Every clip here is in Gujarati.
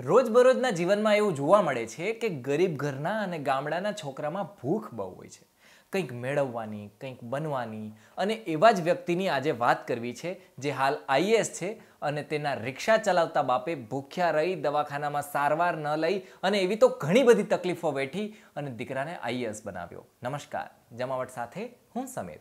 રોજબરોજના જીવનમાં એવું જોવા મળે છે કે ગરીબ ઘરના અને ગામડાના છોકરામાં ભૂખ બહુ હોય છે કંઈક મેળવવાની કંઈક બનવાની અને એવા જ વ્યક્તિની આજે વાત કરવી છે જે હાલ આઈએએસ છે અને તેના રિક્ષા ચલાવતા બાપે ભૂખ્યા રહી દવાખાનામાં સારવાર ન લઈ અને એવી તો ઘણી બધી તકલીફો વેઠી અને દીકરાને આઈએએસ બનાવ્યો નમસ્કાર જમાવટ સાથે હું સમીર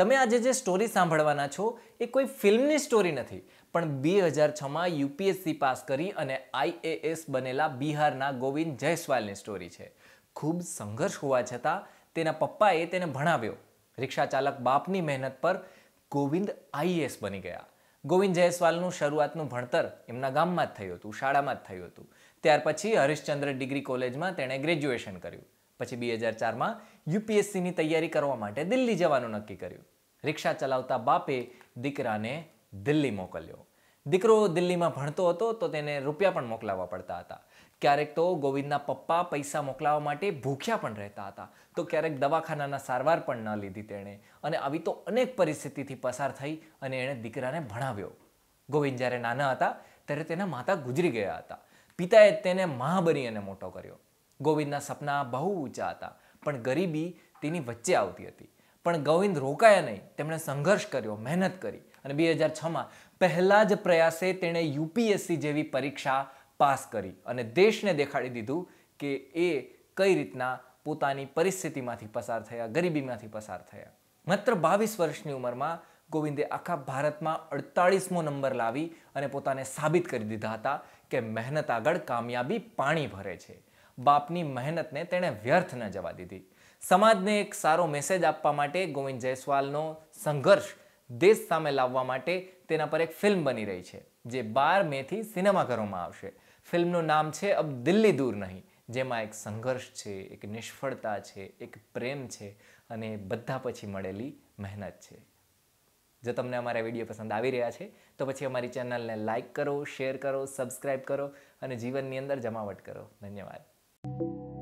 તમે આજે જે સ્ટોરી સાંભળવાના છો એ કોઈ ફિલ્મની સ્ટોરી નથી પણ બે હજાર છમાં યુપીએસસી પાસ કરી અને આઈએએસ બનેલા બિહારના ગોવિંદ જયસ્વાલની સ્ટોરી છે ખૂબ સંઘર્ષ હોવા છતાં તેના પપ્પાએ તેને ભણાવ્યો રિક્ષા ચાલક બાપની મહેનત પર ગોવિંદ આઈએએસ બની ગયા ગોવિંદ જયસ્વાલનું શરૂઆતનું ભણતર એમના ગામમાં જ થયું હતું શાળામાં જ થયું હતું ત્યાર પછી હરિશ્ચંદ્ર ડિગ્રી કોલેજમાં તેણે ગ્રેજ્યુએશન કર્યું પછી બે હજાર ચારમાં યુપીએસસીની તૈયારી કરવા માટે દિલ્હી જવાનું નક્કી કર્યું રિક્ષા ચલાવતા બાપે દીકરાને દિલ્હી મોકલ્યો દીકરો દિલ્હીમાં ભણતો હતો તો તેને રૂપિયા પણ મોકલાવવા પડતા હતા ક્યારેક તો ગોવિંદના પપ્પા પૈસા મોકલાવવા માટે ભૂખ્યા પણ રહેતા હતા તો ક્યારેક દવાખાનાના સારવાર પણ ન લીધી તેણે અને આવી તો અનેક પરિસ્થિતિથી પસાર થઈ અને એણે દીકરાને ભણાવ્યો ગોવિંદ જ્યારે નાના હતા ત્યારે તેના માતા ગુજરી ગયા હતા પિતાએ તેને મહાબરી અને મોટો કર્યો ગોવિંદના સપના બહુ ઊંચા હતા પણ ગરીબી તેની વચ્ચે આવતી હતી પણ ગોવિંદ રોકાયા નહીં તેમણે સંઘર્ષ કર્યો મહેનત કરી અને બે હજાર છમાં પહેલા જ પ્રયાસે તેણે યુપીએસસી જેવી પરીક્ષા પાસ કરી અને દેશને દેખાડી દીધું કે એ કઈ રીતના પોતાની પરિસ્થિતિમાંથી પસાર થયા ગરીબીમાંથી પસાર થયા માત્ર બાવીસ વર્ષની ઉંમરમાં ગોવિંદે આખા ભારતમાં અડતાળીસમો નંબર લાવી અને પોતાને સાબિત કરી દીધા હતા કે મહેનત આગળ કામયાબી પાણી ભરે છે બાપની મહેનતને તેણે વ્યર્થ ન જવા દીધી સમાજને એક સારો મેસેજ આપવા માટે ગોવિંદ જયસ્વાલનો સંઘર્ષ દેશ સામે લાવવા માટે તેના પર એક ફિલ્મ બની રહી છે જે બાર મેથી સિનેમાઘરોમાં આવશે ફિલ્મનું નામ છે અબ દિલ્હી દૂર નહીં જેમાં એક સંઘર્ષ છે એક નિષ્ફળતા છે એક પ્રેમ છે અને બધા પછી મળેલી મહેનત છે જો તમને અમારા વિડીયો પસંદ આવી રહ્યા છે તો પછી અમારી ચેનલને લાઇક કરો શેર કરો સબસ્ક્રાઈબ કરો અને જીવનની અંદર જમાવટ કરો ધન્યવાદ you.